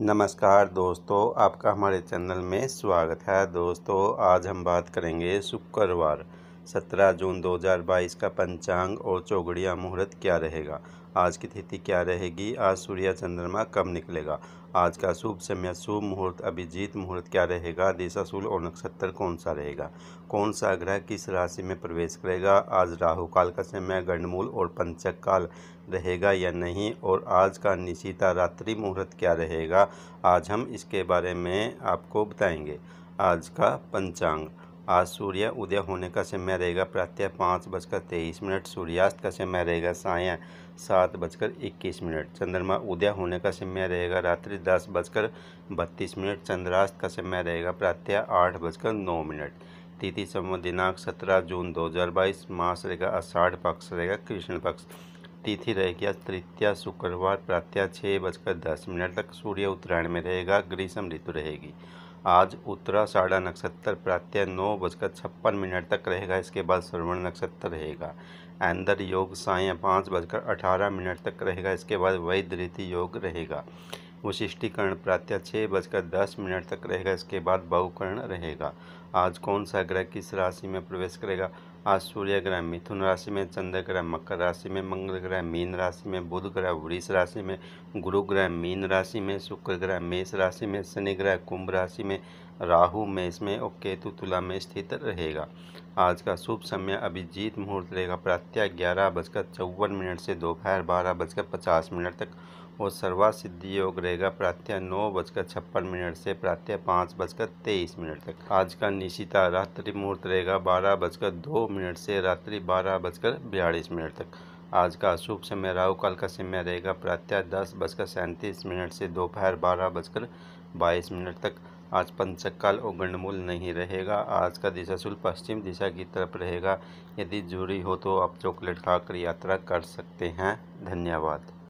नमस्कार दोस्तों आपका हमारे चैनल में स्वागत है दोस्तों आज हम बात करेंगे शुक्रवार सत्रह जून 2022 का पंचांग और चौगड़िया मुहूर्त क्या रहेगा आज की तिथि क्या रहेगी आज सूर्य चंद्रमा कब निकलेगा आज का शुभ समय शुभ मुहूर्त अभिजीत मुहूर्त क्या रहेगा देशाशूल और नक्षत्र कौन सा रहेगा कौन सा ग्रह किस राशि में प्रवेश करेगा आज राहु काल का समय गणमूल और पंचक काल रहेगा या नहीं और आज का निशिता रात्रि मुहूर्त क्या रहेगा आज हम इसके बारे में आपको बताएंगे आज का पंचांग आज सूर्य उदय होने का समय रहेगा प्रातः पाँच बजकर तेईस मिनट सूर्यास्त का समय रहेगा साय सात बजकर इक्कीस मिनट चंद्रमा उदय होने का समय रहेगा रात्रि दस बजकर बत्तीस मिनट चंद्रास्त का समय रहेगा प्रातः आठ बजकर नौ मिनट तिथि समय दिनांक सत्रह जून दो हज़ार बाईस मास रहेगा आषाढ़ पक्ष रहेगा कृष्ण पक्ष तिथि रहेगी तृतीय शुक्रवार प्रातः छः बजकर दस मिनट तक सूर्य उत्तरायण में रहेगा ग्रीष्म ऋतु रहेगी आज उत्तरा साढ़ा नक्षत्र प्रातः नौ बजकर छप्पन मिनट तक रहेगा इसके बाद श्रवण नक्षत्र रहेगा आंदर योग साय पाँच बजकर अठारह मिनट तक रहेगा इसके बाद वैद्य रीति योग रहेगा विशिष्टीकरण प्रातः छः बजकर दस मिनट तक रहेगा इसके बाद बहुकरण रहेगा आज कौन सा ग्रह किस राशि में प्रवेश करेगा आज सूर्य ग्रह मिथुन राशि में चंद्र ग्रह मकर राशि में मंगल ग्रह मीन राशि में बुध ग्रह वृष राशि में गुरु ग्रह मीन राशि में शुक्र ग्रह मेष राशि में शनि ग्रह कुंभ राशि में राहु मेष में और केतु तुला में स्थित रहेगा आज का शुभ समय अभिजीत मुहूर्त रहेगा प्रातः ग्यारह बजकर चौवन मिनट से दोपहर बारह बजकर पचास मिनट तक और सर्वा सिद्धि योग रहेगा प्रातः नौ बजकर छप्पन मिनट से प्रातः पाँच बजकर तेईस मिनट तक आज का निशिता रात्रि मुहूर्त रहेगा बारह बजकर दो मिनट से रात्रि बारह बजकर बयालीस मिनट तक आज का शुभ समय राहु काल का समय रहेगा प्रातः दस बजकर सैंतीस मिनट से दोपहर बारह बजकर बाईस मिनट तक आज पंचकाल और गंडमूल नहीं रहेगा आज का दिशा शुल्क पश्चिम दिशा की तरफ रहेगा यदि जुड़ी हो तो आप चॉकलेट खाकर यात्रा कर सकते हैं धन्यवाद